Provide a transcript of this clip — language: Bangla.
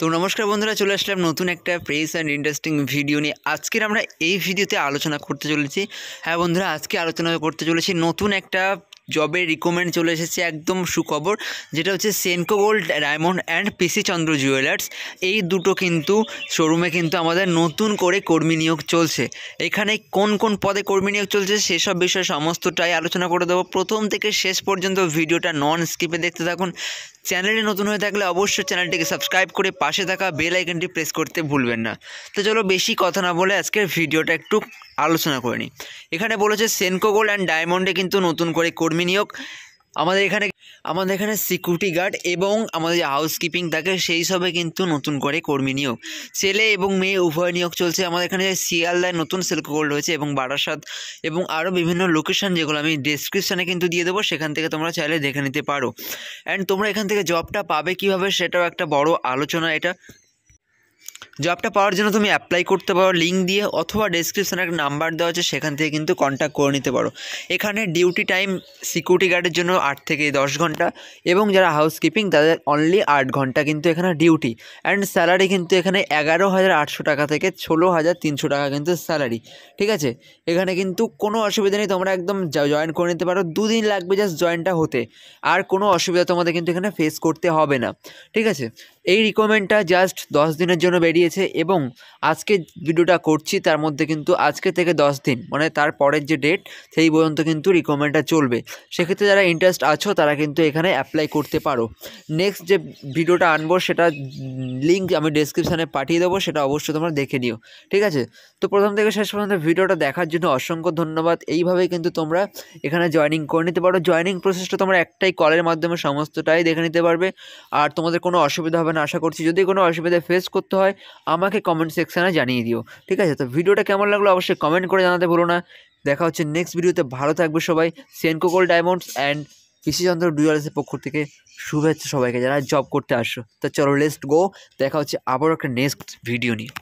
তো নমস্কার বন্ধুরা চলে আসলাম নতুন একটা প্রেস অ্যান্ড ইন্টারেস্টিং ভিডিও নিয়ে আজকের আমরা এই ভিডিওতে আলোচনা করতে চলেছি হ্যাঁ বন্ধুরা আজকে আলোচনা করতে চলেছি নতুন একটা জবের রিকমেন্ড চলে এসেছে একদম সুখবর যেটা হচ্ছে Senco gold diamond and PC Chandra jewellers এই দুটো কিন্তু শোরুমে কিন্তু আমাদের নতুন করে কর্মী নিয়োগ চলছে এখানে কোন কোন পদে কর্মী নিয়োগ চলছে সেসব বিষয়ে সমস্তটাই আলোচনা করে দেবো প্রথম থেকে শেষ পর্যন্ত ভিডিওটা নন স্কিপে দেখতে থাকুন চ্যানেলে নতুন হয়ে থাকলে অবশ্যই চ্যানেলটিকে সাবস্ক্রাইব করে পাশে থাকা বেল আইকনটি প্রেস করতে ভুলবেন না তো চলো বেশি কথা না বলে আজকের ভিডিওটা একটু আলোচনা করে নিই এখানে বলেছে সেনকোগোল অ্যান্ড ডায়মন্ডে কিন্তু নতুন করে কর্মী নিয়োগ আমাদের এখানে আমাদের এখানে সিকিউরিটি গার্ড এবং আমাদের যে হাউসকিপিং থাকে সেই সবে কিন্তু নতুন করে কর্মী নিয়োগ ছেলে এবং মেয়ে উভয় নিয়োগ চলছে আমাদের এখানে শিয়ালদায় নতুন সিল্কো গোল্ড হয়েছে এবং বারাসাত এবং আরও বিভিন্ন লোকেশান যেগুলো আমি ডিসক্রিপশানে কিন্তু দিয়ে দেবো সেখান থেকে তোমরা চাইলে দেখে নিতে পারো অ্যান্ড তোমরা এখান থেকে জবটা পাবে কিভাবে সেটাও একটা বড় আলোচনা এটা জবটা পাওয়ার জন্য তুমি অ্যাপ্লাই করতে পারো লিঙ্ক দিয়ে অথবা ডিসক্রিপশানে একটা নাম্বার দেওয়া আছে সেখান থেকে কিন্তু কন্ট্যাক্ট করে নিতে পারো এখানে ডিউটি টাইম সিকিউরিটি গার্ডের জন্য আট থেকে দশ ঘন্টা এবং যারা হাউসকিপিং তাদের অনলি আট ঘন্টা কিন্তু এখানে ডিউটি অ্যান্ড স্যালারি কিন্তু এখানে এগারো হাজার আটশো টাকা থেকে ষোলো হাজার তিনশো টাকা কিন্তু স্যালারি ঠিক আছে এখানে কিন্তু কোনো অসুবিধা নেই তোমরা একদম জয়েন করে নিতে পারো দুদিন লাগবে জাস্ট জয়েনটা হতে আর কোনো অসুবিধা তোমাদের কিন্তু এখানে ফেস করতে হবে না ঠিক আছে এই রিকমেন্ডটা জাস্ট দশ দিনের জন্য বেরিয়েছে এবং আজকে ভিডিওটা করছি তার মধ্যে কিন্তু আজকে থেকে দশ দিন মানে তার পরের যে ডেট সেই পর্যন্ত কিন্তু রিকমেন্ডটা চলবে সেক্ষেত্রে যারা ইন্টারেস্ট আছো তারা কিন্তু এখানে অ্যাপ্লাই করতে পারো নেক্সট যে ভিডিওটা আনবো সেটা লিঙ্ক আমি ডেসক্রিপশানে পাঠিয়ে দেবো সেটা অবশ্যই তোমরা দেখে নিও ঠিক আছে তো প্রথম থেকে শেষ পর্যন্ত ভিডিওটা দেখার জন্য অসংখ্য ধন্যবাদ এইভাবেই কিন্তু তোমরা এখানে জয়নিং করে নিতে পারো জয়নিং প্রসেসটা তোমরা একটাই কলের মাধ্যমে সমস্তটাই দেখে নিতে পারবে আর তোমাদের কোনো অসুবিধা হবে না আশা করছি যদি কোনো অসুবিধা ফেস করতে হয় আমাকে কমেন্ট সেকশানে জানিয়ে দিও ঠিক আছে তো ভিডিওটা কেমন লাগলো অবশ্যই কমেন্ট করে জানাতে ভুলো না দেখা হচ্ছে নেক্সট ভিডিওতে ভালো থাকবে সবাই সেনকোকোল ডায়মন্ডস অ্যান্ড পিসিচন্দ্র ডুয়ালসের পক্ষ থেকে শুভেচ্ছা সবাইকে যারা জব করতে আসো তো চলো লেস্ট গো দেখা হচ্ছে আবারও একটা নেক্সট ভিডিও নিয়ে